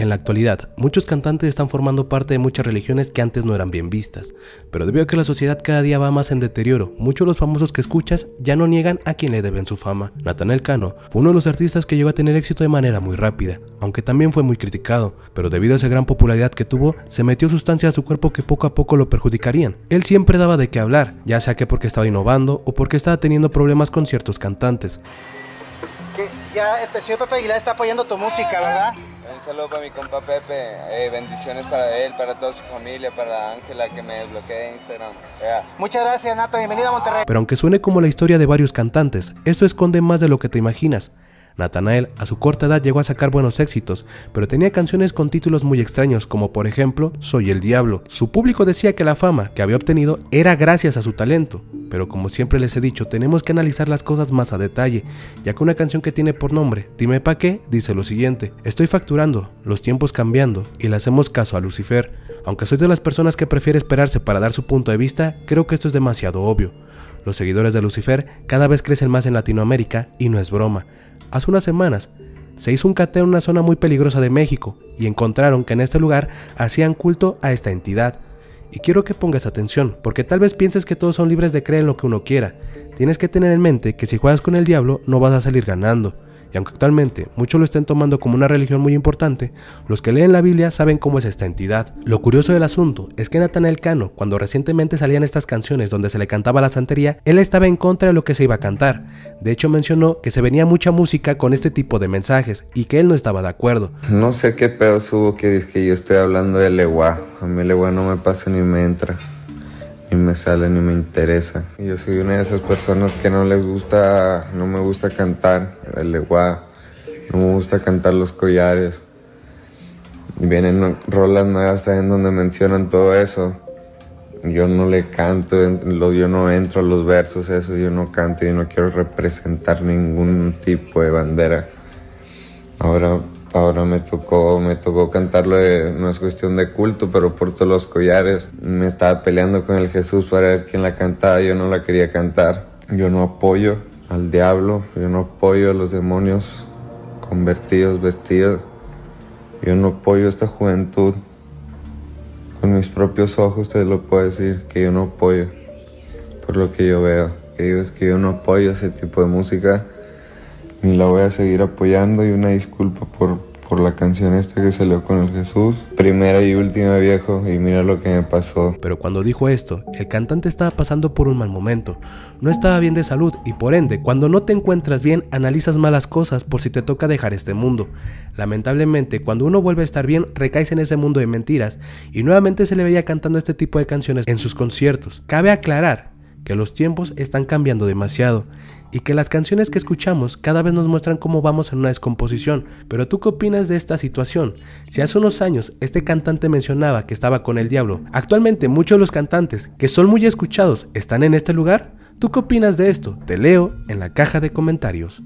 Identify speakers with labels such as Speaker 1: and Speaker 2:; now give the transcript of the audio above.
Speaker 1: En la actualidad, muchos cantantes están formando parte de muchas religiones que antes no eran bien vistas, pero debido a que la sociedad cada día va más en deterioro, muchos de los famosos que escuchas ya no niegan a quien le deben su fama. Nathaniel Cano fue uno de los artistas que llegó a tener éxito de manera muy rápida, aunque también fue muy criticado, pero debido a esa gran popularidad que tuvo, se metió sustancias a su cuerpo que poco a poco lo perjudicarían. Él siempre daba de qué hablar, ya sea que porque estaba innovando o porque estaba teniendo problemas con ciertos cantantes. ya el Pepe Aguilar está apoyando tu música, ¿verdad?
Speaker 2: Un saludo para mi compa Pepe, eh, bendiciones para él, para toda su familia, para Ángela que me desbloquea Instagram. Muchas gracias
Speaker 1: Nato, bienvenido a Monterrey. Pero aunque suene como la historia de varios cantantes, esto esconde más de lo que te imaginas. Natanael a su corta edad llegó a sacar buenos éxitos, pero tenía canciones con títulos muy extraños como por ejemplo Soy el Diablo. Su público decía que la fama que había obtenido era gracias a su talento pero como siempre les he dicho, tenemos que analizar las cosas más a detalle, ya que una canción que tiene por nombre Dime Pa' qué dice lo siguiente, estoy facturando, los tiempos cambiando y le hacemos caso a Lucifer. Aunque soy de las personas que prefiere esperarse para dar su punto de vista, creo que esto es demasiado obvio. Los seguidores de Lucifer cada vez crecen más en Latinoamérica y no es broma. Hace unas semanas, se hizo un cateo en una zona muy peligrosa de México y encontraron que en este lugar hacían culto a esta entidad. Y quiero que pongas atención, porque tal vez pienses que todos son libres de creer en lo que uno quiera. Tienes que tener en mente que si juegas con el diablo no vas a salir ganando. Y aunque actualmente muchos lo estén tomando como una religión muy importante, los que leen la Biblia saben cómo es esta entidad. Lo curioso del asunto es que Natanael Cano, cuando recientemente salían estas canciones donde se le cantaba la santería, él estaba en contra de lo que se iba a cantar. De hecho mencionó que se venía mucha música con este tipo de mensajes y que él no estaba de acuerdo.
Speaker 2: No sé qué pedo subo que dice que yo estoy hablando de Leguá. A mí Leguá no me pasa ni me entra ni me sale ni me interesa. Yo soy una de esas personas que no les gusta, no me gusta cantar el no me gusta cantar los collares. Vienen rolas nuevas en donde mencionan todo eso. Yo no le canto, yo no entro a los versos, eso, yo no canto, yo no quiero representar ningún tipo de bandera. Ahora, ahora me tocó, me tocó cantarlo, no es cuestión de culto, pero por todos los collares. Me estaba peleando con el Jesús para ver quién la cantaba, yo no la quería cantar, yo no apoyo al diablo, yo no apoyo a los demonios convertidos, vestidos, yo no apoyo esta juventud. Con mis propios ojos ustedes lo puedo decir, que yo no apoyo, por lo que yo veo. Que es que yo no apoyo ese tipo de música, ni la voy a seguir apoyando y una disculpa por, por la canción esta que salió con el Jesús. Primera y última viejo, y mira lo que me pasó. Pero cuando dijo esto,
Speaker 1: el cantante estaba pasando por un mal momento. No estaba bien de salud y por ende, cuando no te encuentras bien, analizas malas cosas por si te toca dejar este mundo. Lamentablemente, cuando uno vuelve a estar bien, recaes en ese mundo de mentiras y nuevamente se le veía cantando este tipo de canciones en sus conciertos. Cabe aclarar que los tiempos están cambiando demasiado y que las canciones que escuchamos cada vez nos muestran cómo vamos en una descomposición. Pero tú qué opinas de esta situación? Si hace unos años este cantante mencionaba que estaba con el diablo, actualmente muchos de los cantantes que son muy escuchados están en este lugar. ¿Tú qué opinas de esto? Te leo en la caja de comentarios.